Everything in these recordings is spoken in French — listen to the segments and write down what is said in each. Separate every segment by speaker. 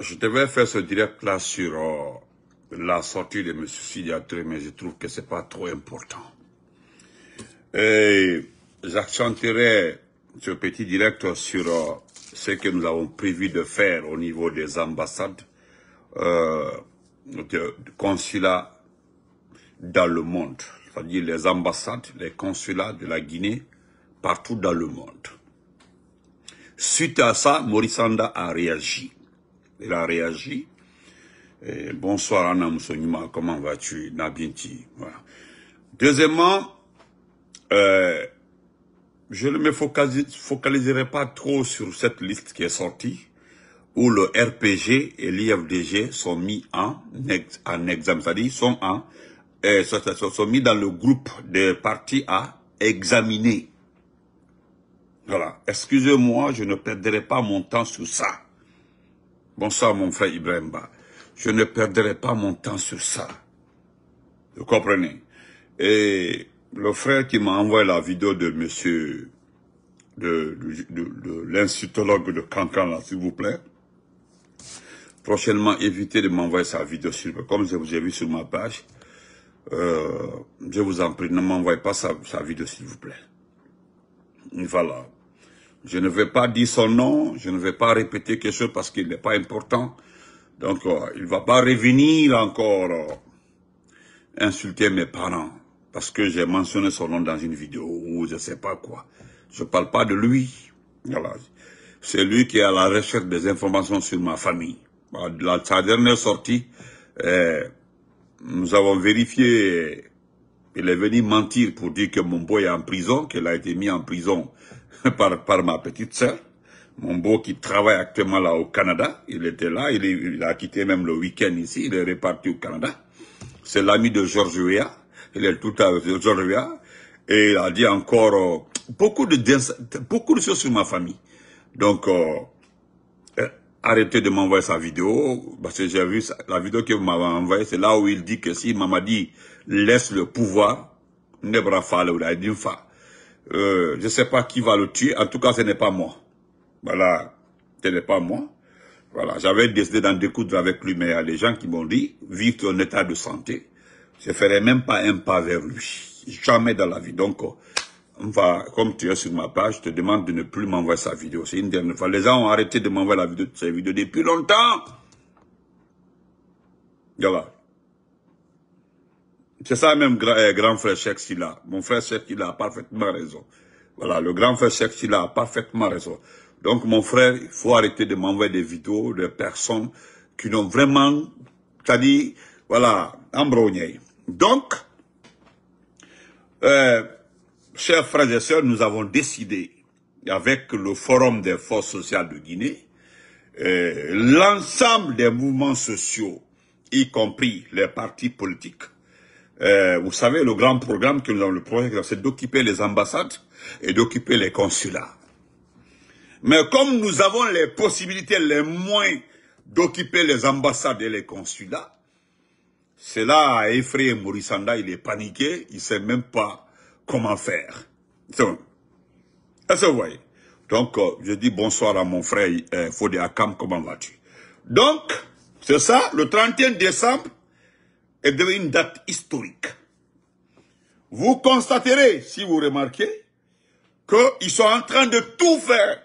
Speaker 1: Je devais faire ce direct-là sur euh, la sortie de M. Sidiatré, mais je trouve que c'est pas trop important. Et j'accentuerai ce petit direct sur euh, ce que nous avons prévu de faire au niveau des ambassades, euh, de, consulats dans le monde, c'est-à-dire les ambassades, les consulats de la Guinée partout dans le monde. Suite à ça, Morissanda a réagi il a réagi. bonsoir Anna Moussonima, comment vas-tu Nabinti, Deuxièmement, euh, je ne me focaliserai pas trop sur cette liste qui est sortie, où le RPG et l'IFDG sont mis en, examen, c'est-à-dire euh, sont, sont mis dans le groupe des parties à examiner. Voilà. Excusez-moi, je ne perdrai pas mon temps sur ça. Bonsoir, mon frère Ibrahimba. Je ne perdrai pas mon temps sur ça. Vous comprenez Et le frère qui m'a envoyé la vidéo de monsieur, de, de, de, de Cancan, là, s'il vous plaît, prochainement, évitez de m'envoyer sa vidéo, comme je vous ai vu sur ma page. Euh, je vous en prie, ne m'envoyez pas sa, sa vidéo, s'il vous plaît. Voilà. Je ne vais pas dire son nom, je ne vais pas répéter quelque chose parce qu'il n'est pas important. Donc, euh, il ne va pas revenir encore euh, insulter mes parents parce que j'ai mentionné son nom dans une vidéo ou je ne sais pas quoi. Je ne parle pas de lui. C'est lui qui est à la recherche des informations sur ma famille. Bah, la, sa dernière sortie, euh, nous avons vérifié, il est venu mentir pour dire que mon boy est en prison, qu'il a été mis en prison par, ma petite sœur, mon beau qui travaille actuellement là au Canada. Il était là, il, il a quitté même le week-end ici, il est reparti au Canada. C'est l'ami de George il est tout à George Ouéa, et il a dit encore euh, beaucoup, de, beaucoup de choses sur ma famille. Donc, euh, euh, arrêtez de m'envoyer sa vidéo, parce que j'ai vu la vidéo que vous m'avez envoyée, c'est là où il dit que si Mamadi laisse le pouvoir, ne brafale ou la d'une euh, je ne sais pas qui va le tuer. En tout cas, ce n'est pas moi. Voilà, ce n'est pas moi. Voilà, j'avais décidé d'en découdre avec lui, mais il y a des gens qui m'ont dit, vu ton état de santé, je ne ferai même pas un pas vers lui. Jamais dans la vie. Donc, on va, comme tu es sur ma page, je te demande de ne plus m'envoyer sa vidéo. C'est une dernière fois. Les gens ont arrêté de m'envoyer la vidéo de sa vidéo depuis longtemps. Voilà. C'est ça même eh, grand frère Cheikh Silla. Mon frère Cheikh a parfaitement raison. Voilà, le grand frère Cheikh Silla a parfaitement raison. Donc mon frère, il faut arrêter de m'envoyer des vidéos de personnes qui n'ont vraiment, cest à voilà, embrogné. Donc, euh, chers frères et sœurs, nous avons décidé, avec le Forum des forces sociales de Guinée, euh, l'ensemble des mouvements sociaux, y compris les partis politiques, euh, vous savez, le grand programme que nous avons, le projet, c'est d'occuper les ambassades et d'occuper les consulats. Mais comme nous avons les possibilités, les moins d'occuper les ambassades et les consulats, cela a effrayé il est paniqué, il ne sait même pas comment faire. Est-ce vous Donc, euh, je dis bonsoir à mon frère euh, Fodé Akam, comment vas-tu Donc, c'est ça, le 31 décembre, est devenue une date historique. Vous constaterez, si vous remarquez, qu'ils sont en train de tout faire.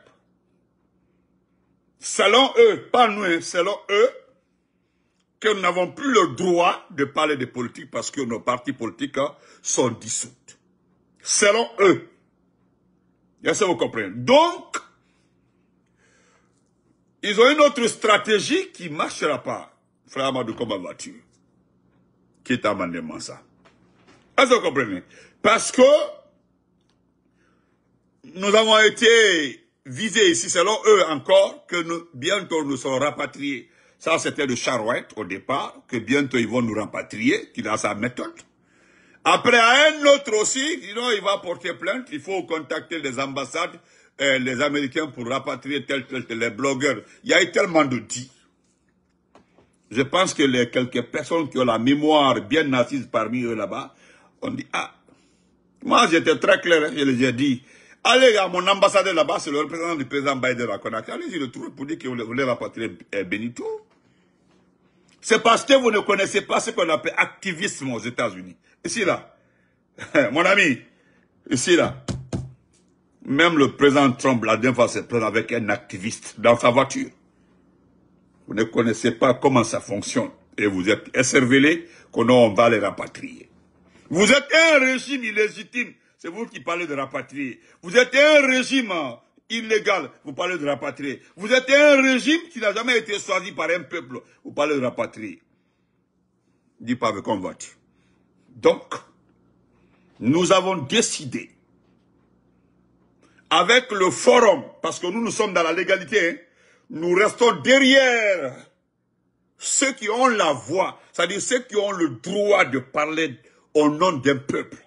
Speaker 1: Selon eux, pas nous, hein, selon eux, que nous n'avons plus le droit de parler de politique parce que nos partis politiques hein, sont dissoutes. Selon eux. Est-ce que vous comprenez Donc, ils ont une autre stratégie qui ne marchera pas, frère Amadou voiture qui est amendement ça. Est-ce que vous comprenez? Parce que nous avons été visés ici, selon eux encore, que bientôt nous serons rapatriés. Ça, c'était le charouette au départ, que bientôt ils vont nous rapatrier, qu'il a sa méthode. Après, à un autre aussi, sinon il va porter plainte, il faut contacter les ambassades, euh, les Américains pour rapatrier tel, tel, les blogueurs. Il y a eu tellement de dits. Je pense que les quelques personnes qui ont la mémoire bien assise parmi eux là-bas, ont dit, ah, moi j'étais très clair, hein. je les ai dit, allez à mon ambassadeur là-bas, c'est le représentant du président Biden à Conakry, allez-y le trouver pour dire que vous rapporter euh, Benito. C'est parce que vous ne connaissez pas ce qu'on appelle activisme aux États-Unis. Ici là, mon ami, ici là, même le président Trump, la dernière fois, s'est pris avec un activiste dans sa voiture. Vous ne connaissez pas comment ça fonctionne. Et vous êtes que qu'on on va les rapatrier. Vous êtes un régime illégitime. C'est vous qui parlez de rapatrier. Vous êtes un régime hein, illégal. Vous parlez de rapatrier. Vous êtes un régime qui n'a jamais été choisi par un peuple. Vous parlez de rapatrier. Dis pas avec un vote. Donc, nous avons décidé, avec le forum, parce que nous, nous sommes dans la légalité, hein, nous restons derrière ceux qui ont la voix, c'est-à-dire ceux qui ont le droit de parler au nom d'un peuple.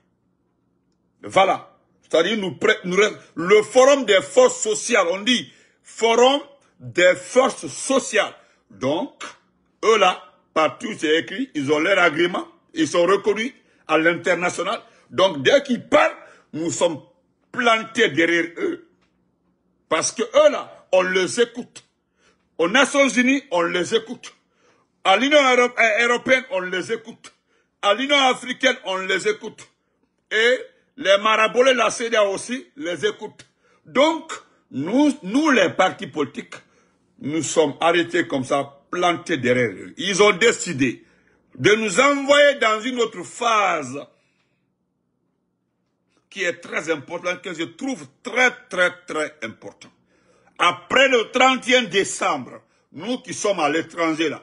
Speaker 1: Voilà. C'est-à-dire nous, nous, le forum des forces sociales, on dit forum des forces sociales. Donc, eux là, partout c'est écrit, ils ont leur agrément, ils sont reconnus à l'international. Donc dès qu'ils parlent, nous sommes plantés derrière eux. Parce que eux là, on les écoute. Aux Nations Unies, on les écoute. À l'Union euh, européenne, on les écoute. À l'Union africaine, on les écoute. Et les marabolés la CDA aussi les écoutent. Donc, nous, nous, les partis politiques, nous sommes arrêtés comme ça, plantés derrière eux. Ils ont décidé de nous envoyer dans une autre phase qui est très importante, que je trouve très, très, très importante. Après le 31 décembre, nous qui sommes à l'étranger là,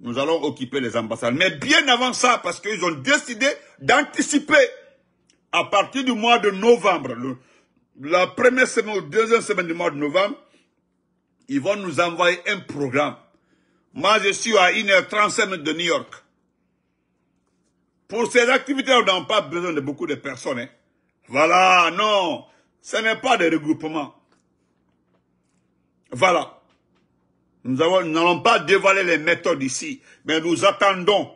Speaker 1: nous allons occuper les ambassades. Mais bien avant ça, parce qu'ils ont décidé d'anticiper à partir du mois de novembre, le, la première semaine ou deuxième semaine du mois de novembre, ils vont nous envoyer un programme. Moi, je suis à 1 h de New York. Pour ces activités, on n'a pas besoin de beaucoup de personnes. Hein. Voilà, non, ce n'est pas des regroupements. Voilà. Nous n'allons pas dévoiler les méthodes ici, mais nous attendons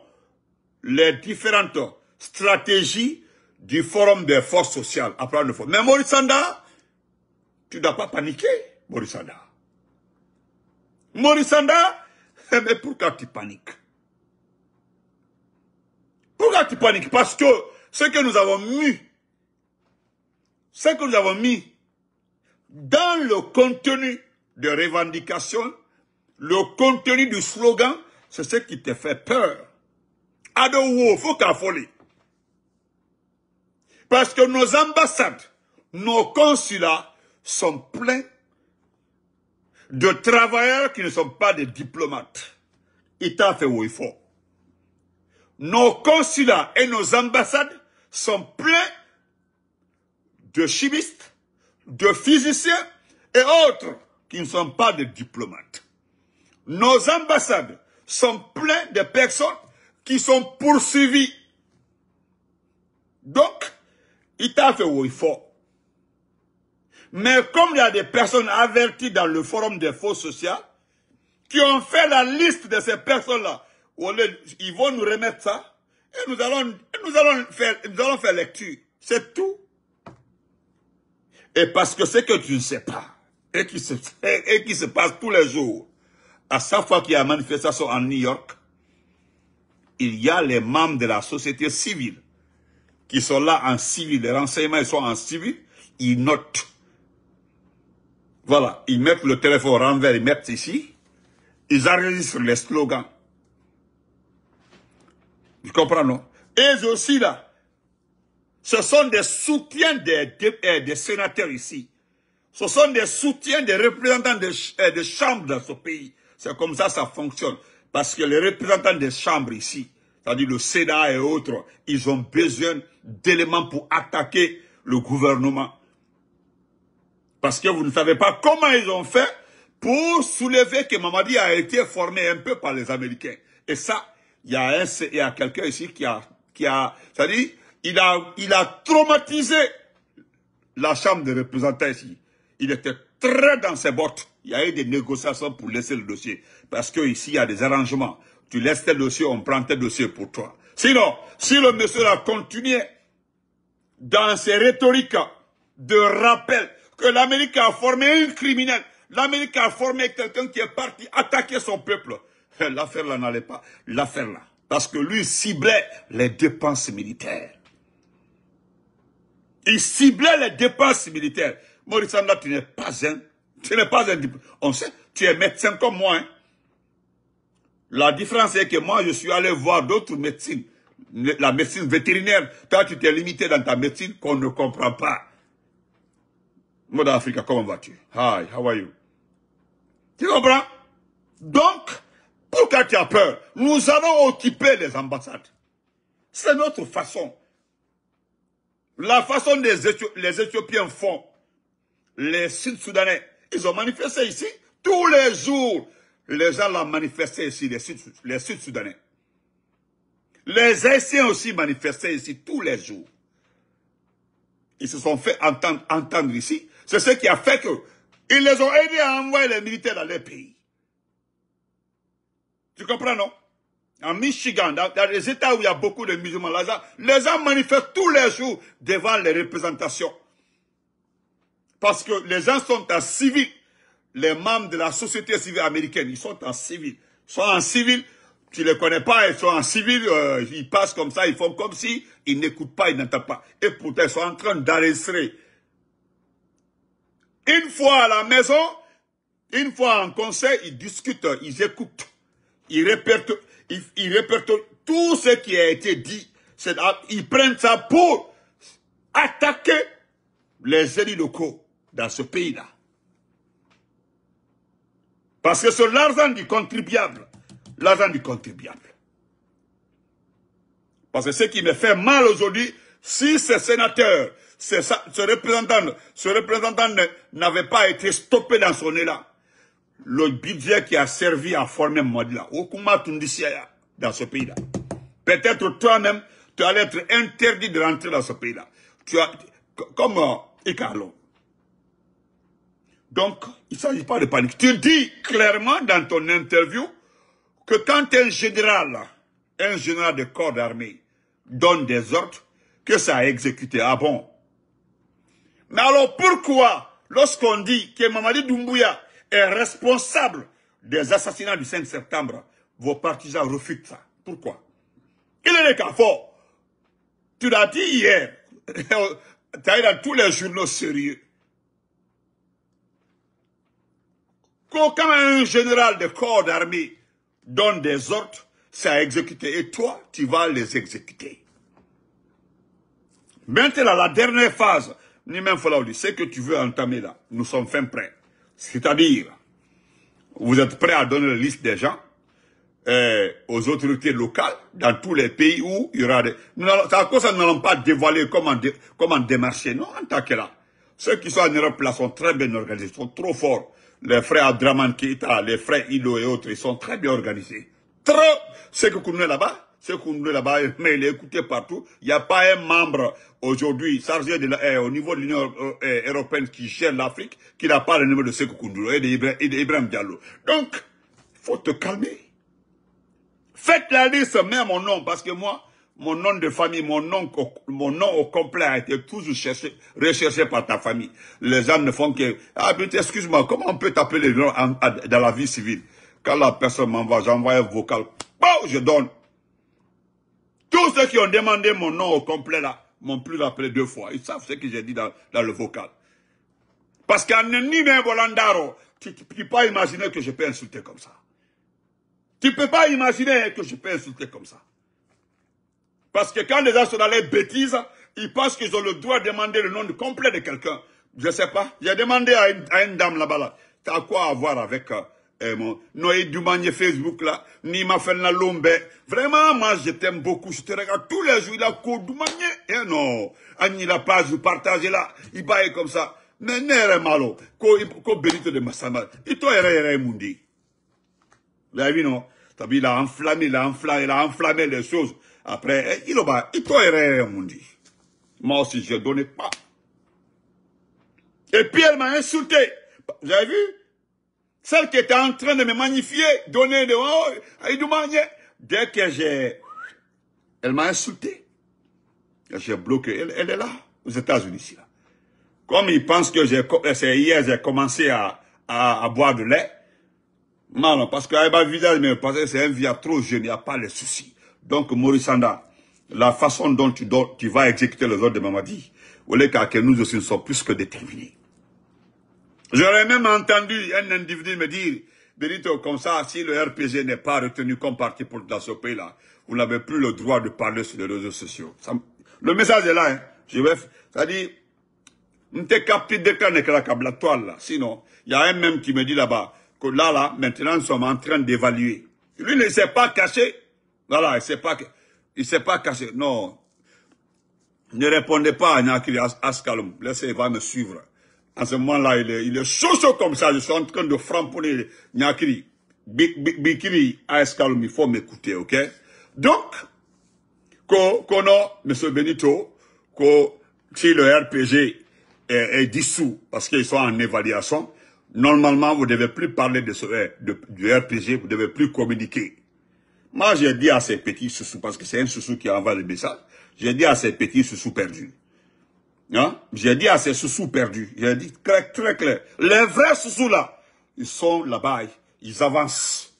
Speaker 1: les différentes stratégies du Forum des forces sociales après le forum. Mais Maurice Sanda, tu dois pas paniquer, Maurice Sanda. mais pourquoi tu paniques Pourquoi tu paniques Parce que ce que nous avons mis, ce que nous avons mis dans le contenu de revendication, le contenu du slogan, c'est ce qui te fait peur. Adowo, faut qu'affoler. Parce que nos ambassades, nos consulats sont pleins de travailleurs qui ne sont pas des diplomates. Il t'a fait où il faut. Nos consulats et nos ambassades sont pleins de chimistes, de physiciens et autres qui ne sont pas des diplomates. Nos ambassades sont pleines de personnes qui sont poursuivies. Donc, il t'a fait où il faut. Mais comme il y a des personnes averties dans le forum des faux sociales, qui ont fait la liste de ces personnes-là, ils vont nous remettre ça, et nous allons, nous allons, faire, nous allons faire lecture. C'est tout. Et parce que ce que tu ne sais pas, et qui se, et se passe tous les jours, à chaque fois qu'il y a manifestation en New York, il y a les membres de la société civile qui sont là en civil. Les renseignements, ils sont en civil. Ils notent. Voilà. Ils mettent le téléphone en ils mettent ici. Ils enregistrent les slogans. Tu comprends, non? Et aussi, là, ce sont des soutiens des, eh, des sénateurs ici. Ce sont des soutiens des représentants euh, des, chambres dans ce pays. C'est comme ça que ça fonctionne. Parce que les représentants des chambres ici, c'est-à-dire le Sénat et autres, ils ont besoin d'éléments pour attaquer le gouvernement. Parce que vous ne savez pas comment ils ont fait pour soulever que Mamadi a été formé un peu par les Américains. Et ça, il y a, quelqu'un ici qui a, qui a, c'est-à-dire, il a, il a traumatisé la Chambre des représentants ici. Il était très dans ses bottes. Il y a eu des négociations pour laisser le dossier. Parce que ici, il y a des arrangements. Tu laisses tes dossiers, on prend tes dossiers pour toi. Sinon, si le monsieur a continué dans ses rhétoriques de rappel que l'Amérique a formé un criminel, l'Amérique a formé quelqu'un qui est parti attaquer son peuple, eh, l'affaire là n'allait pas. L'affaire là. Parce que lui ciblait les dépenses militaires. Il ciblait les dépenses militaires. Maurice Sanda, tu n'es pas un. Tu n'es pas un On sait, tu es médecin comme moi. Hein. La différence est que moi, je suis allé voir d'autres médecines. La médecine vétérinaire. Toi, tu t'es limité dans ta médecine qu'on ne comprend pas. Mode Africa, comment vas-tu? Hi, how are you? Tu comprends? Donc, pourquoi tu as peur? Nous allons occuper les ambassades. C'est notre façon. La façon des les Éthiopiens font les Sud-Soudanais. Ils ont manifesté ici tous les jours. Les gens l'ont manifesté ici, les Sud-Soudanais. Les Haïtiens aussi manifestaient ici tous les jours. Ils se sont fait entendre, ici. C'est ce qui a fait que ils les ont aidés à envoyer les militaires dans les pays. Tu comprends, non? En Michigan, dans, les États où il y a beaucoup de musulmans, les gens manifestent tous les jours devant les représentations parce que les gens sont en civil. Les membres de la société civile américaine, ils sont en civil. Ils sont en civil, tu ne les connais pas, ils sont en civil, euh, ils passent comme ça, ils font comme si, ils n'écoutent pas, ils n'entendent pas. Et pourtant, ils sont en train d'arrêter. Une fois à la maison, une fois en conseil, ils discutent, ils écoutent, ils répètent, ils, ils tout ce qui a été dit. Ah, ils prennent ça pour attaquer les élus locaux dans ce pays-là. Parce que c'est l'argent du contribuable. L'argent du contribuable. Parce que ce qui me fait mal aujourd'hui, si ces sénateur, ce, ce représentant, ce représentant n'avait pas été stoppé dans son élan, le budget qui a servi à former Modila, dans ce pays-là. Peut-être toi-même, tu allais être interdit de rentrer dans ce pays-là. Tu as, comme euh, donc, il ne s'agit pas de panique. Tu dis clairement dans ton interview que quand un général, un général de corps d'armée, donne des ordres, que ça a exécuté. Ah bon Mais alors pourquoi, lorsqu'on dit que Mamadi Doumbouya est responsable des assassinats du 5 septembre, vos partisans refusent ça Pourquoi Il est le cas fort. Tu l'as dit hier. tu as dans tous les journaux sérieux. quand un général de corps d'armée donne des ordres, c'est à exécuter. Et toi, tu vas les exécuter. Maintenant, la dernière phase, ni même c'est que tu veux entamer là. Nous sommes fin prêts. C'est-à-dire, vous êtes prêts à donner la liste des gens euh, aux autorités locales dans tous les pays où il y aura des... Nous à cause nous n'allons pas dévoiler comment, comment démarcher. Non, en tant que là. Ceux qui sont en Europe là sont très bien organisés, sont trop forts les frères Adraman Keita, les frères Ilo et autres, ils sont très bien organisés. Trop Ce que nous là-bas, ce qu'on nous là-bas, mais il est écouté partout. Il n'y a pas un membre aujourd'hui chargé de eh, au niveau de l'Union euh, eh, européenne qui gère l'Afrique qui n'a pas le niveau de Sekou Koundou et eh, d'Ibrahim Diallo. Donc, faut te calmer. Faites la liste, même mon nom, parce que moi, mon nom de famille, mon nom, mon nom au complet a été toujours recherché par ta famille. Les gens ne font que, ah, mais excuse-moi, comment on peut t'appeler les dans la vie civile? Quand la personne m'envoie, j'envoie un vocal, Boum, je donne. Tous ceux qui ont demandé mon nom au complet, là, m'ont plus appelé deux fois. Ils savent ce que j'ai dit dans, le vocal. Parce qu'en un volandaro, tu ne peux pas imaginer que je peux insulter comme ça. Tu ne peux pas imaginer que je peux insulter comme ça. Parce que quand les gens sont dans les bêtises, ils pensent qu'ils ont le droit de demander le nom complet de quelqu'un. Je ne sais pas. J'ai demandé à une, dame là-bas, Tu as quoi à voir avec euh, Noé Dumagne Facebook là, ni ma la Lombe. Vraiment, moi je t'aime beaucoup, je te regarde tous les jours, il a cours Dumagne. Eh non, il la pas vous partager là, il baille comme ça. Mais n'est pas ko bénite de Massama. Et toi, il est mundi. Vous avez vu, non? T'as vu, il a enflammé, il a il a enflammé les choses. Après, il va, il dit. Moi aussi, je ne donnais pas. Et puis, elle m'a insulté. Vous avez vu? Celle qui était en train de me magnifier, donner de, oh, Dès que j'ai, elle m'a insulté. J'ai bloqué. Elle, est là, aux États-Unis, là. Comme ils pensent que j'ai, hier, j'ai commencé à, boire de lait. Non, non, parce que visage, mais parce que c'est un via trop jeune, il n'y a pas de soucis. Donc, Sanda, la façon dont tu, vas exécuter les ordres de Mamadi, vous que nous aussi sommes plus que déterminés. J'aurais même entendu un individu me dire, Benito, comme ça, si le RPG n'est pas retenu comme parti pour dans ce pays-là, vous n'avez plus le droit de parler sur les réseaux sociaux. le message est là, hein. Je vais, ça dit, de la toile, là. Sinon, il y a un même qui me dit là-bas, que là, là, maintenant, nous sommes en train d'évaluer. Lui ne s'est pas caché, voilà, il ne s'est pas, caché. Non. Ne répondez pas à à Askalum. Laissez, il va me suivre. À ce moment-là, il est, il chaud, chaud comme ça. Je suis en train de framponner Nakiri. Bikiri Askalum, il faut m'écouter, ok? Donc, qu'on a, M. Benito, que si le RPG est, dissous parce qu'ils sont en évaluation, normalement, vous ne devez plus parler de ce, du RPG, vous ne devez plus communiquer. Moi, j'ai dit à ces petits sous parce que c'est un sous qui envoie le message, j'ai dit à ces petits sous perdus. Hein? J'ai dit à ces sous perdus, j'ai dit très, très clair, les vrais sous là, ils sont là-bas, ils avancent.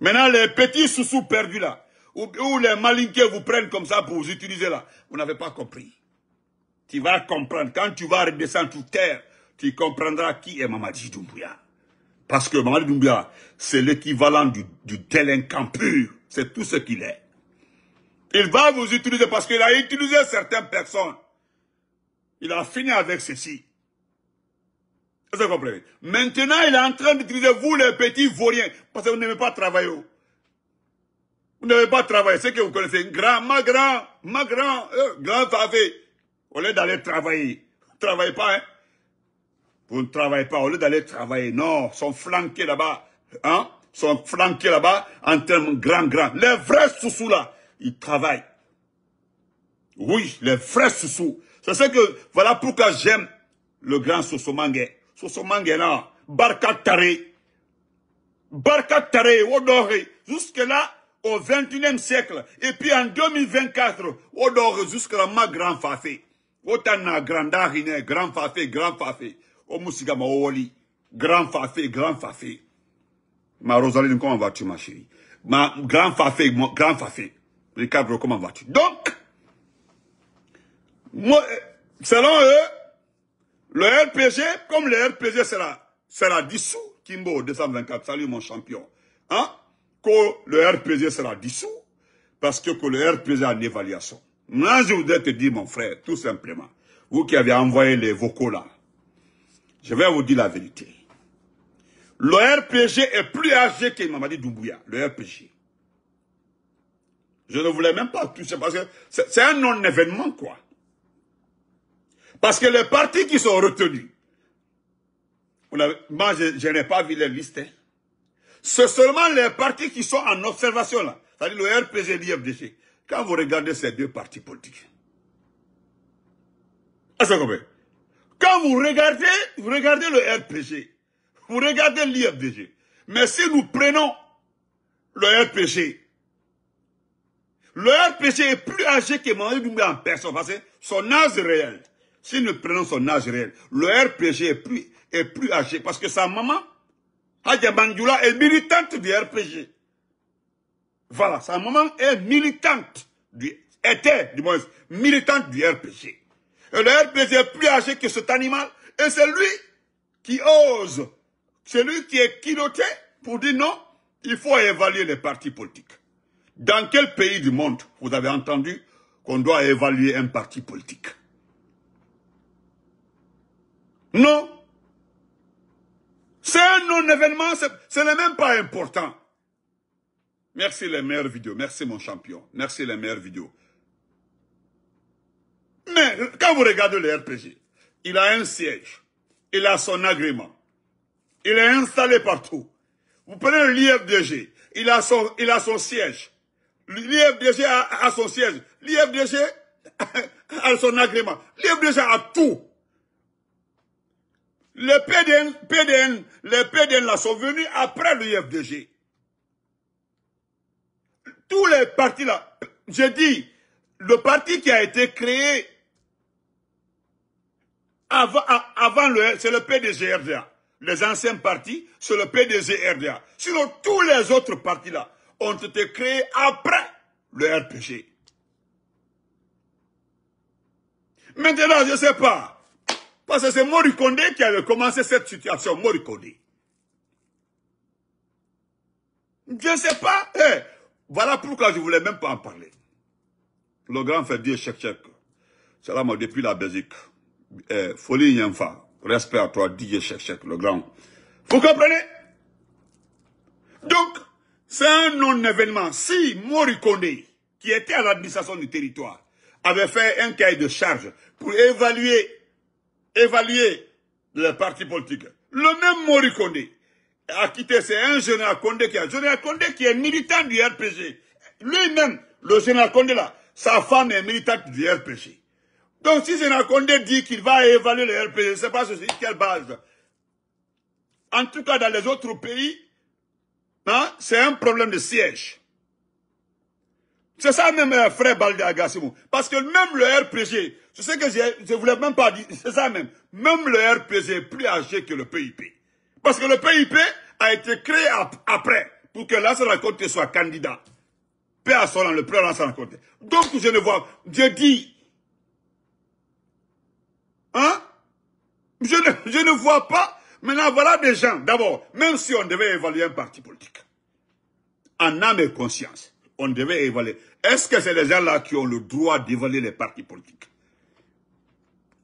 Speaker 1: Maintenant, les petits sous perdus là, ou, les malinqués vous prennent comme ça pour vous utiliser là, vous n'avez pas compris. Tu vas comprendre, quand tu vas redescendre sur terre, tu comprendras qui est Mamadi Doumbouya. Parce que Mamadi Doumbouya, c'est l'équivalent du, du délinquant pur. C'est tout ce qu'il est. Il va vous utiliser parce qu'il a utilisé certaines personnes. Il a fini avec ceci. Vous comprenez Maintenant, il est en train d'utiliser vous, les petits vauriens, parce que vous n'aimez pas travailler. Vous n'avez pas travaillé. C'est que vous connaissez. Grand, ma grand, ma grand, euh, grand favé. Au lieu d'aller travailler. Vous ne travaillez pas, hein Vous ne travaillez pas. Au lieu d'aller travailler. Non, ils sont flanqués là-bas. Hein sont flanqués là-bas en termes grand grands. Les vrais sous là, ils travaillent. Oui, les vrais sous C'est ce que, voilà pourquoi j'aime le grand Soussou Sosomangue, là, Barka Taré. Barka Taré, Odoré. Jusque-là, au 21 siècle. Et puis en 2024, Odoré, jusque-là, ma grand fafé. Otana, grandariné, grand fafé, grand fafé. Omusigama, ooli. Grand fafé, grand fafé. Ma Rosaline, comment vas-tu, ma chérie Ma grand fafé, mon grand fafé. Ricardo, comment vas-tu Donc, moi, euh, selon eux, le RPG, comme le RPG sera, sera dissous, Kimbo 224, salut mon champion, hein, que le RPG sera dissous, parce que, que le RPG a une évaluation. Moi, je voudrais te dire, mon frère, tout simplement, vous qui avez envoyé les vocaux là, je vais vous dire la vérité. Le RPG est plus âgé que Mamadi Doumbouya, le RPG. Je ne voulais même pas toucher parce que c'est un non-événement, quoi. Parce que les partis qui sont retenus, on moi je, n'ai pas vu les listes, hein. c'est seulement les partis qui sont en observation, là. C'est-à-dire le RPG et l'IFDG. Quand vous regardez ces deux partis politiques, quand vous regardez, vous regardez le RPG vous regardez l'IFDG. Mais si nous prenons le RPG, le RPG est plus âgé que Mohamed Doumbé en personne, parce que son âge réel, si nous prenons son âge réel, le RPG est plus, est plus âgé, parce que sa maman, Hadja est militante du RPG. Voilà, sa maman est militante du, était, militante du RPG. Et le RPG est plus âgé que cet animal, et c'est lui qui ose celui qui est culotté pour dire non, il faut évaluer les partis politiques. Dans quel pays du monde vous avez entendu qu'on doit évaluer un parti politique Non. C'est un non-événement, ce n'est même pas important. Merci les meilleures vidéos, merci mon champion, merci les meilleures vidéos. Mais quand vous regardez le RPG, il a un siège, il a son agrément, il est installé partout. Vous prenez l'IFDG. Il a son, il a son siège. L'IFDG a, a, son siège. L'IFDG a son agrément. L'IFDG a tout. Les PDN, PDN, les PDN là sont venus après l'IFDG. Tous les partis là, j'ai dit, le parti qui a été créé avant, avant le, c'est le RDA les anciens partis, sur le PDG RDA. Sinon, tous les autres partis-là ont été créés après le RPG. Maintenant, je ne sais pas. Parce que c'est Morikonde qui avait commencé cette situation, Morikonde. Je ne sais pas. Eh, voilà pourquoi je ne voulais même pas en parler. Le grand fait dire Chek C'est depuis la Belgique. Eh, folie Respect à toi, DJ Chef, le grand. Vous comprenez Donc, c'est un non-événement. Si Morikone, qui était à l'administration du territoire, avait fait un cahier de charge pour évaluer, évaluer le parti politique, le même Morikone a quitté, c'est un général Condé qui général qui est militant du RPG. Lui-même, le général Condé là, sa femme est militante du RPG. Donc si Kondé dit qu'il va évaluer le RPG, je ne sais pas sur quelle base. En tout cas, dans les autres pays, hein, c'est un problème de siège. C'est ça même, euh, frère frère Agassimo. Parce que même le RPG, je sais que je ne voulais même pas dire, c'est ça même. Même le RPG est plus âgé que le PIP. Parce que le PIP a été créé après, pour que l'Assana Raconte soit candidat. Père Solan, le père Lansana Donc, je ne vois, je dis, Hein je ne, vois pas. Maintenant, voilà des gens. D'abord, même si on devait évaluer un parti politique, en âme et conscience, on devait évaluer. Est-ce que c'est les gens-là qui ont le droit d'évaluer les partis politiques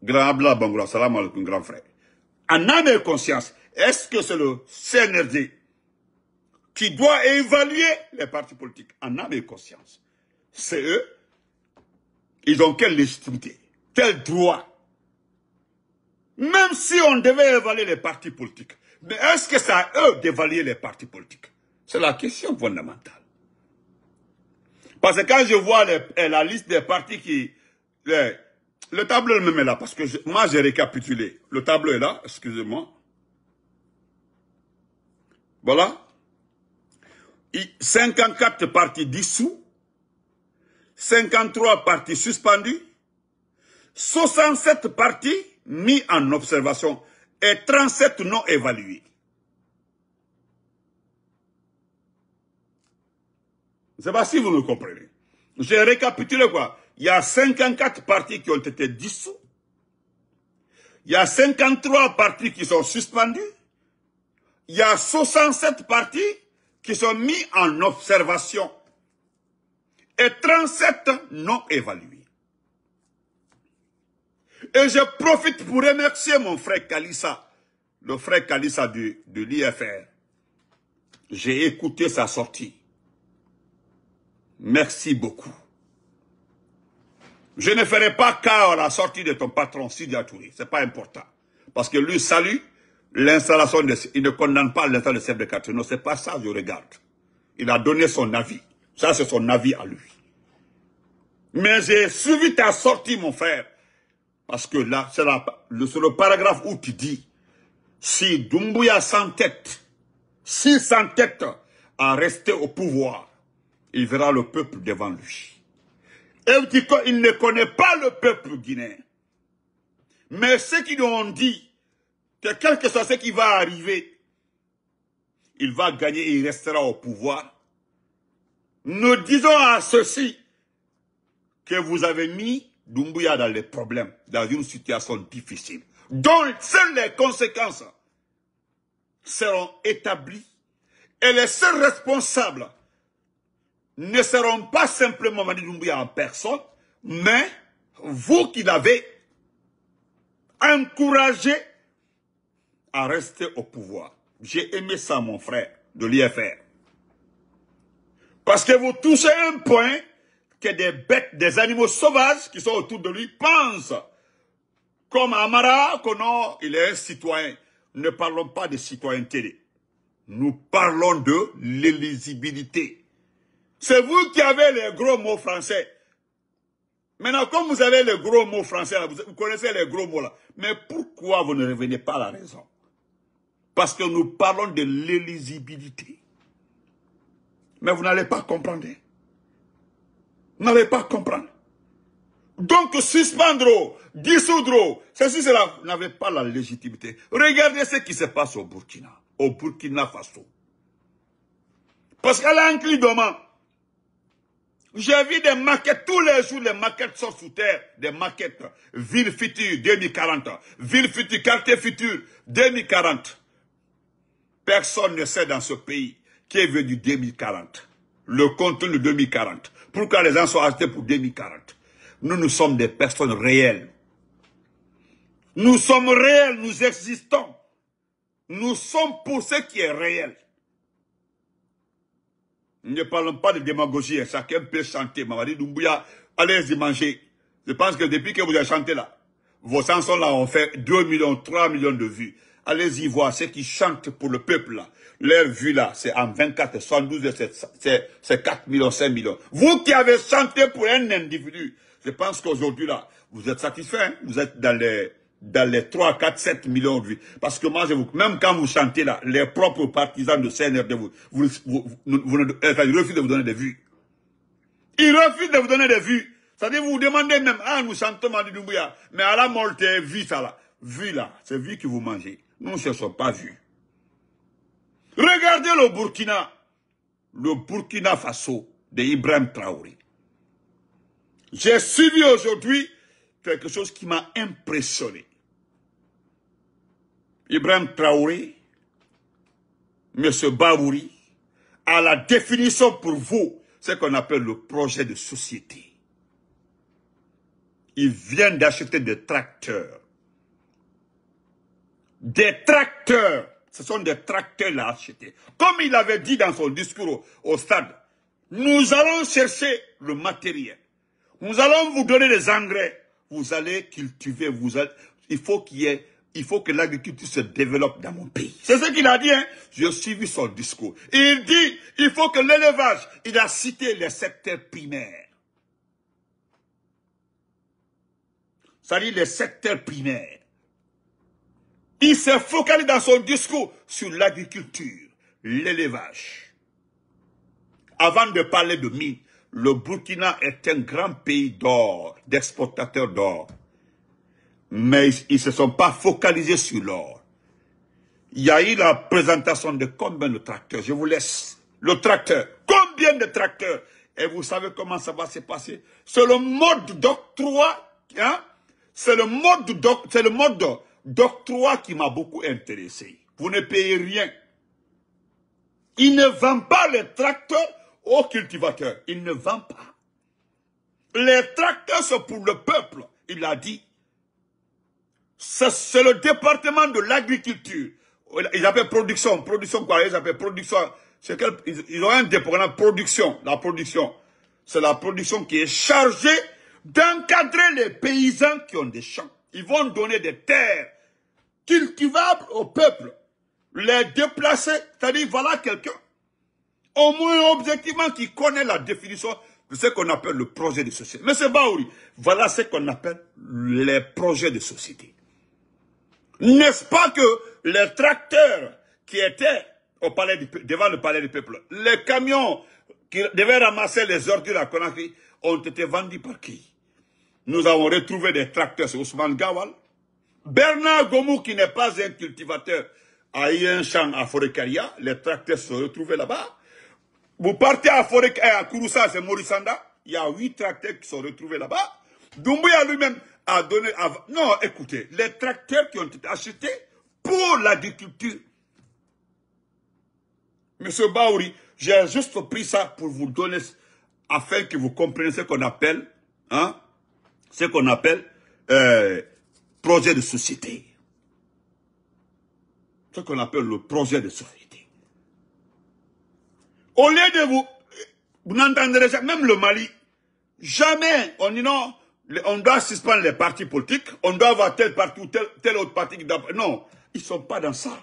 Speaker 1: Grand salam grand frère. En âme et conscience, est-ce que c'est le CNRD qui doit évaluer les partis politiques en âme et conscience C'est eux. Ils ont quelle légitimité Quel droit même si on devait évaluer les partis politiques, mais est-ce que c'est à eux d'évaluer les partis politiques C'est la question fondamentale. Parce que quand je vois eh, la liste des partis qui... Eh, le tableau même met là, parce que moi j'ai récapitulé. Le tableau est là, excusez-moi. Voilà. 54 partis dissous, 53 partis suspendus, 67 partis mis en observation et 37 non évalués. Je ne sais pas si vous me comprenez. J'ai récapitulé quoi Il y a 54 partis qui ont été dissous. Il y a 53 partis qui sont suspendus. Il y a 67 partis qui sont mis en observation. Et 37 non évalués. Et je profite pour remercier mon frère Kalissa, le frère Kalissa de, de l'IFR. J'ai écouté sa sortie. Merci beaucoup. Je ne ferai pas cas la sortie de ton patron, Sidi Touré. Ce n'est pas important. Parce que lui salue l'installation, de, il ne condamne pas l'installation de chef de Non, ce n'est pas ça je regarde. Il a donné son avis. Ça, c'est son avis à lui. Mais j'ai suivi ta sortie, mon frère. Parce que là, c'est le, paragraphe où tu dis, si Dumbuya s'entête, s'il s'entête à rester au pouvoir, il verra le peuple devant lui. Et dit qu'il ne connaît pas le peuple guinéen. Mais ceux qui nous ont dit que quel que soit ce qui va arriver, il va gagner et il restera au pouvoir. Nous disons à ceux-ci que vous avez mis Doumbouya dans les problèmes, dans une situation difficile, dont seules les conséquences seront établies et les seuls responsables ne seront pas simplement Mani Doumbouya en personne, mais vous qui l'avez encouragé à rester au pouvoir. J'ai aimé ça, mon frère, de l'IFR. Parce que vous touchez un point que des bêtes, des animaux sauvages qui sont autour de lui pensent. Comme Amara, que non, il est un citoyen. Ne parlons pas de citoyenneté. Nous parlons de l'éligibilité. C'est vous qui avez les gros mots français. Maintenant, comme vous avez les gros mots français, vous connaissez les gros mots là. Mais pourquoi vous ne revenez pas à la raison Parce que nous parlons de l'éligibilité. Mais vous n'allez pas comprendre. Hein n'allez pas comprendre. Donc suspendre, dissoudre, ceci, cela n'avait pas la légitimité. Regardez ce qui se passe au Burkina, au Burkina Faso. Parce qu'elle a un J'ai vu des maquettes tous les jours, les maquettes sortent sous terre, des maquettes. Ville future 2040, ville future, quartier futur 2040. Personne ne sait dans ce pays qui est venu 2040, le contenu 2040. Pourquoi les gens sont achetés pour 2040 Nous, nous sommes des personnes réelles. Nous sommes réels, nous existons. Nous sommes pour ce qui est réel. ne parlons pas de démagogie. Hein. Chacun peut chanter. Mamadi Doumbouya, allez-y manger. Je pense que depuis que vous avez chanté là, vos chansons là ont fait 2 millions, 3 millions de vues. Allez-y voir ceux qui chantent pour le peuple là. Leur vue là, c'est en 24, 112, c'est 4 millions, 5 millions. Vous qui avez chanté pour un individu, je pense qu'aujourd'hui là, vous êtes satisfait, hein. vous êtes dans les dans les 3, 4, 7 millions de vues. Parce que moi, je vous, même quand vous chantez là, les propres partisans de CNRD, vous, vous, vous, vous euh, ils refusent de vous donner des vues. Ils refusent de vous donner des vues. C'est-à-dire, vous vous demandez même, ah, nous chantons à Doumbouya, mais à la molte, vie ça là. Vue là, c'est vue que vous mangez. Nous ne sont pas vues. Regardez le Burkina. Le Burkina Faso de Ibrahim Traoré. J'ai suivi aujourd'hui quelque chose qui m'a impressionné. Ibrahim Traoré, M. Bawouri, a la définition pour vous, ce qu'on appelle le projet de société. Il vient d'acheter des tracteurs. Des tracteurs ce sont des tracteurs à acheter. Comme il avait dit dans son discours au, stade, nous allons chercher le matériel. Nous allons vous donner des engrais. Vous allez cultiver. Vous il faut qu'il il faut que l'agriculture se développe dans mon pays. C'est ce qu'il a dit, hein. J'ai suivi son discours. Il dit, il faut que l'élevage, il a cité les secteurs primaires. Ça dit les secteurs primaires. Il s'est focalisé dans son discours sur l'agriculture, l'élevage. Avant de parler de mine, le Burkina est un grand pays d'or, d'exportateurs d'or. Mais ils ne se sont pas focalisés sur l'or. Il y a eu la présentation de combien de tracteurs. Je vous laisse. Le tracteur. Combien de tracteurs Et vous savez comment ça va se passer. C'est le mode d'octroi. Hein? C'est le mode d'octroi. Doctroi qui m'a beaucoup intéressé. Vous ne payez rien. Il ne vend pas les tracteurs aux cultivateurs. Il ne vend pas. Les tracteurs, sont pour le peuple, il a dit. C'est le département de l'agriculture. Ils appellent production. Production quoi Ils appellent production. ont un département production. La production. C'est la production qui est chargée d'encadrer les paysans qui ont des champs. Ils vont donner des terres cultivables au peuple. Les déplacer, c'est-à-dire voilà quelqu'un, au moins objectivement, qui connaît la définition de ce qu'on appelle le projet de société. Monsieur Baouri, voilà ce qu'on appelle les projets de société. N'est-ce pas que les tracteurs qui étaient au palais devant le palais du peuple, les camions qui devaient ramasser les ordures à Conakry, ont été vendus par qui nous avons retrouvé des tracteurs, c'est Ousmane Gawal. Bernard Gomou, qui n'est pas un cultivateur, a eu un champ à Forekaria, les tracteurs se retrouvés là-bas. Vous partez à Forekaria, eh, à Kouroussa, c'est Morisanda, il y a huit tracteurs qui sont retrouvés là-bas. Doumbouya lui-même a donné... Non, écoutez, les tracteurs qui ont été achetés pour l'agriculture. Monsieur Baouri, j'ai juste pris ça pour vous donner, afin que vous compreniez ce qu'on appelle hein, ce qu'on appelle euh, projet de société. Ce qu'on appelle le projet de société. Au lieu de vous, vous n'entendrez jamais, même le Mali, jamais on dit non, on doit suspendre les partis politiques, on doit avoir tel parti ou tel, autre parti. Non, ils ne sont pas dans ça.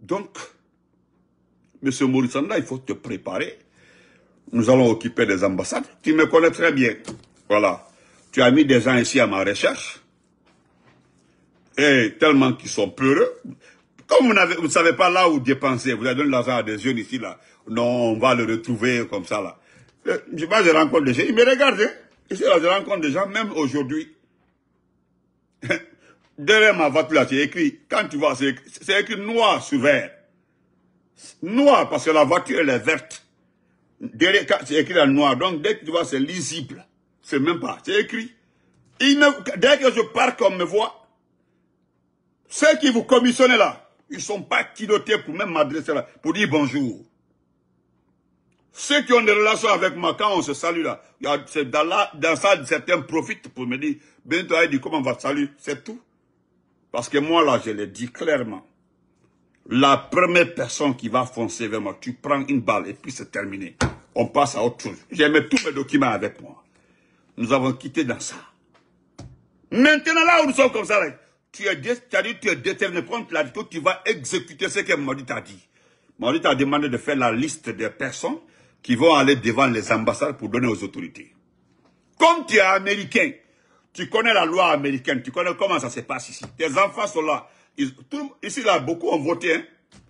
Speaker 1: Donc, M. Morissanda, il faut te préparer nous allons occuper des ambassades. Tu me connais très bien. Voilà. Tu as mis des gens ici à ma recherche. Et tellement qu'ils sont peureux. Comme vous, vous ne savez pas là où dépenser, vous avez donné l'argent à des jeunes ici, là. Non, on va le retrouver comme ça, là. Euh, je pas, je rencontre des gens. Ils me regardent. Ici, hein. là, je rencontre des gens, même aujourd'hui. Derrière ma voiture, là, c'est écrit. Quand tu vois, c'est écrit noir sur vert. Noir, parce que la voiture, elle est verte. Derrière, c'est écrit en noir. Donc, dès que tu vois, c'est lisible. C'est même pas. C'est écrit. dès que je pars qu'on me voit, ceux qui vous commissionnent là, ils sont pas kilotés pour même m'adresser là, pour dire bonjour. Ceux qui ont des relations avec moi, quand on se salue là, c'est dans, ça, certains profitent pour me dire, ben il dit comment on va te saluer, c'est tout. Parce que moi là, je le dis clairement la première personne qui va foncer vers moi, tu prends une balle et puis c'est terminé. On passe à autre chose. J'ai mis tous mes documents avec moi. Nous avons quitté dans ça. Maintenant, là où nous sommes comme ça, tu as dit, tu es déterminé, contre la tu vas exécuter ce que Maudit t'a dit. Maudit t'a demandé de faire la liste des personnes qui vont aller devant les ambassades pour donner aux autorités. Comme tu es américain, tu connais la loi américaine, tu connais comment ça se passe ici. Tes enfants sont là ici, là, beaucoup ont voté. Hein.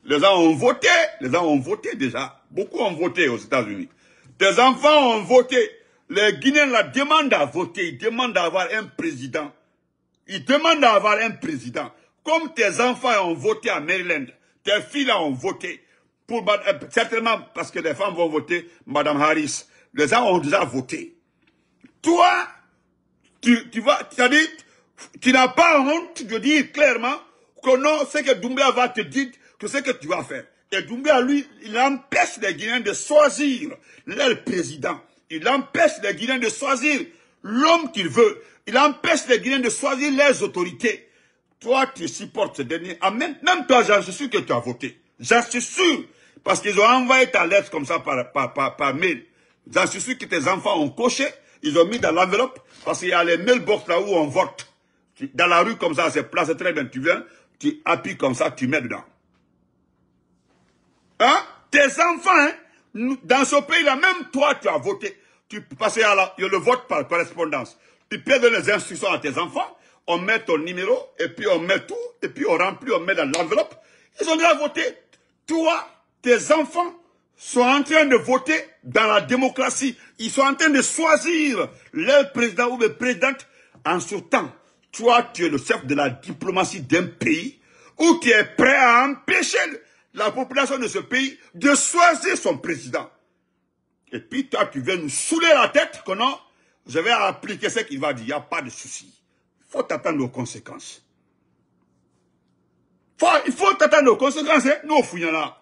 Speaker 1: Les gens ont voté. Les gens ont voté déjà. Beaucoup ont voté aux États-Unis. tes enfants ont voté. Les Guinéens là, demandent à voter. Ils demandent à avoir un président. Ils demandent à avoir un président. Comme tes enfants ont voté à Maryland, tes filles là ont voté. Pour, euh, certainement parce que les femmes vont voter, Madame Harris. Les gens ont déjà voté. Toi, tu, tu vas, tu, tu n'as pas honte de dire clairement non, c'est que Doumbia va te dire, que ce que tu vas faire. Et Doumbia, lui, il empêche les Guinéens de choisir leur président. Il empêche les Guinéens de choisir l'homme qu'il veut. Il empêche les Guinéens de choisir leurs autorités. Toi, tu supportes ce dernier. Ah, Même toi, j'en suis sûr que tu as voté. J'en suis sûr. Parce qu'ils ont envoyé ta lettre comme ça par, mail. J'en suis sûr que tes enfants ont coché. Ils ont mis dans l'enveloppe. Parce qu'il y a les mailbox là où on vote. Dans la rue comme ça, c'est place très bien. Tu viens, tu appuies comme ça, tu mets dedans. Hein? Tes enfants, hein? dans ce pays-là, même toi, tu as voté. Tu passais à la, le vote par correspondance. Tu peux les instructions à tes enfants. On met ton numéro, et puis on met tout, et puis on remplit, on met dans l'enveloppe. Ils ont déjà voté. Toi, tes enfants sont en train de voter dans la démocratie. Ils sont en train de choisir leur président ou leur présidente en ce temps toi tu es le chef de la diplomatie d'un pays où tu es prêt à empêcher la population de ce pays de choisir son président. Et puis toi tu viens nous saouler la tête que non, je vais appliquer ce qu'il va dire, il n'y a pas de souci. Il faut t'attendre aux conséquences. il faut t'attendre aux conséquences, hein? nous fouillons là.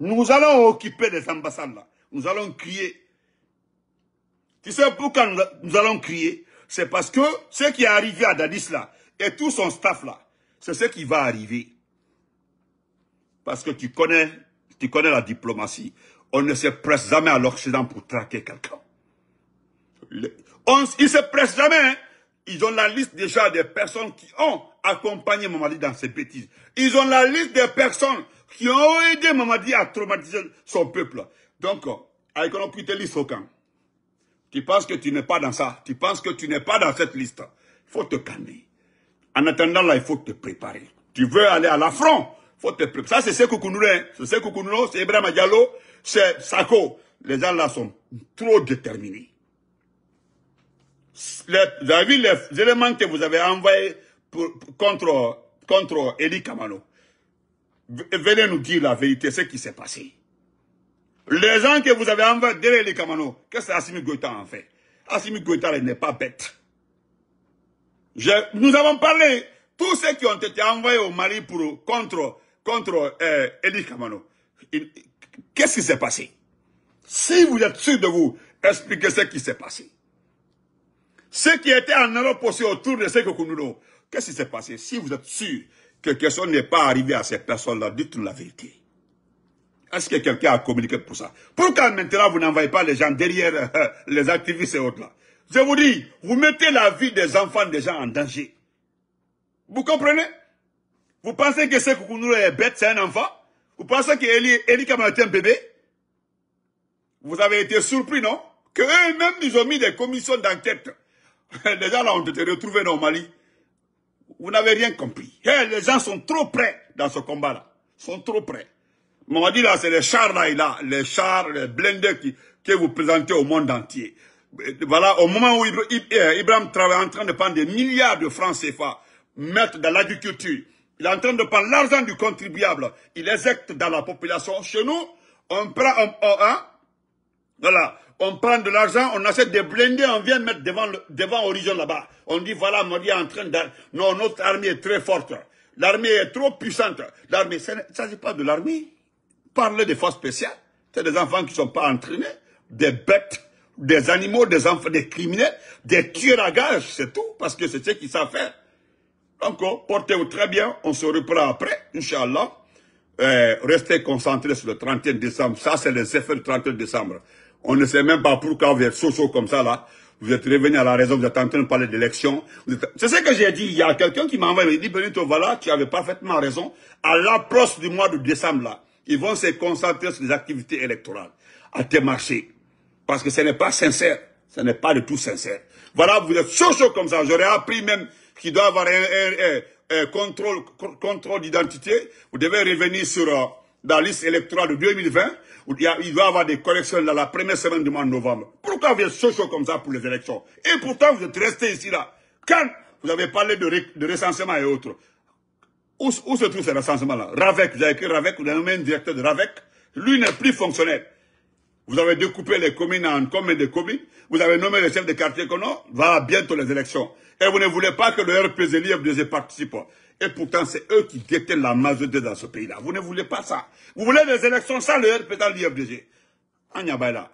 Speaker 1: Nous allons occuper les ambassades là. Nous allons crier. Tu sais pourquoi nous allons crier c'est parce que ce qui est arrivé à Dadis là, et tout son staff là, c'est ce qui va arriver. Parce que tu connais, tu connais la diplomatie. On ne se presse jamais à l'Occident pour traquer quelqu'un. Ils ne se pressent jamais. Hein. Ils ont la liste déjà des personnes qui ont accompagné Mamadi dans ses bêtises. Ils ont la liste des personnes qui ont aidé Mamadi à traumatiser son peuple. Donc, euh, avec un au tu penses que tu n'es pas dans ça. Tu penses que tu n'es pas dans cette liste. Il faut te calmer. En attendant là, il faut te préparer. Tu veux aller à l'affront. faut te préparer. Ça, c'est ce Kounouré. C'est Sekou c'est Ibrahim Diallo, c'est Sako. Les gens là sont trop déterminés. La vous avez vu les éléments que vous avez envoyés contre, contre Venez nous dire la vérité, ce qui s'est passé. Les gens que vous avez envoyés derrière les Kamano, qu'est-ce que Goïta en fait Assimi Goïta n'est pas bête. nous avons parlé, tous ceux qui ont été envoyés au Mali pour, contre, contre euh, Kamano. Qu'est-ce qui s'est passé Si vous êtes sûr de vous, expliquez ce qui s'est passé. Ceux qui étaient en Europe aussi autour de nous Kounou, qu'est-ce qui s'est passé Si vous êtes sûr que quelque chose n'est pas arrivé à ces personnes-là, dites-nous la vérité. Est-ce que quelqu'un a communiqué pour ça Pourquoi maintenant vous n'envoyez pas les gens derrière euh, euh, les activistes et autres là Je vous dis, vous mettez la vie des enfants des gens en danger. Vous comprenez Vous pensez que ce nous est bête, c'est un enfant Vous pensez que Kamala est un bébé Vous avez été surpris, non Que eux-mêmes, ils ont mis des commissions d'enquête. Déjà, là on été retrouvés le Mali. Vous n'avez rien compris. Eh, les gens sont trop prêts dans ce combat-là. sont trop prêts. Mon là, c'est les chars là, les chars, les blindés qui, que vous présentez au monde entier. Voilà, au moment où euh, Ibrahim travaille en train de prendre des milliards de francs CFA, mettre dans l'agriculture, il est en train de prendre l'argent du contribuable, il injecte dans la population. Chez nous, on prend, on, on, hein, voilà, on prend de l'argent, on achète des blindés, on vient mettre devant, devant Horizon là-bas. On dit, voilà, en train de... Non, notre armée est très forte. L'armée est trop puissante. L'armée, ça, s'agit pas de l'armée parler des forces spéciales. C'est des enfants qui ne sont pas entraînés, des bêtes, des animaux, des enfants, des criminels, des tueurs à gages, c'est tout, parce que c'est ce qu'ils savent faire. Donc, oh, portez-vous très bien, on se reprend après, Inch'Allah. Euh, restez concentrés sur le 31 décembre, ça c'est les effets du 31 décembre. On ne sait même pas pourquoi vous êtes sociaux comme ça là. Vous êtes revenus à la raison, vous êtes en train de parler d'élection. C'est ce que j'ai dit. Il y a quelqu'un qui m'a envoyé, il dit, Benito, voilà, tu avais parfaitement raison. À l'approche du mois de décembre, là, ils vont se concentrer sur les activités électorales, à tes marchés. Parce que ce n'est pas sincère. Ce n'est pas du tout sincère. Voilà, vous êtes sociaux comme ça. J'aurais appris même qu'il doit avoir un, contrôle, d'identité. Vous devez revenir sur euh, la liste électorale de 2020. il, doit avoir des corrections dans la première semaine du mois de novembre. Pourquoi vous êtes sur comme ça pour les élections Et pourtant, vous êtes resté ici là. Quand vous avez parlé de recensement et autres, où, se trouve ce recensement-là Ravec, vous avez écrit Ravec, vous avez nommé un directeur de Ravec. Lui n'est plus fonctionnaire. Vous avez découpé les communes en communes de communes. Vous avez nommé les chefs de quartier qu'on Va bientôt les élections. Et vous ne voulez pas que le RPZ libre participe. Et pourtant, c'est eux qui détiennent la majorité dans ce pays-là. Vous ne voulez pas ça. Vous voulez des élections sans le RPZ l'IFDG. Anyabaïla.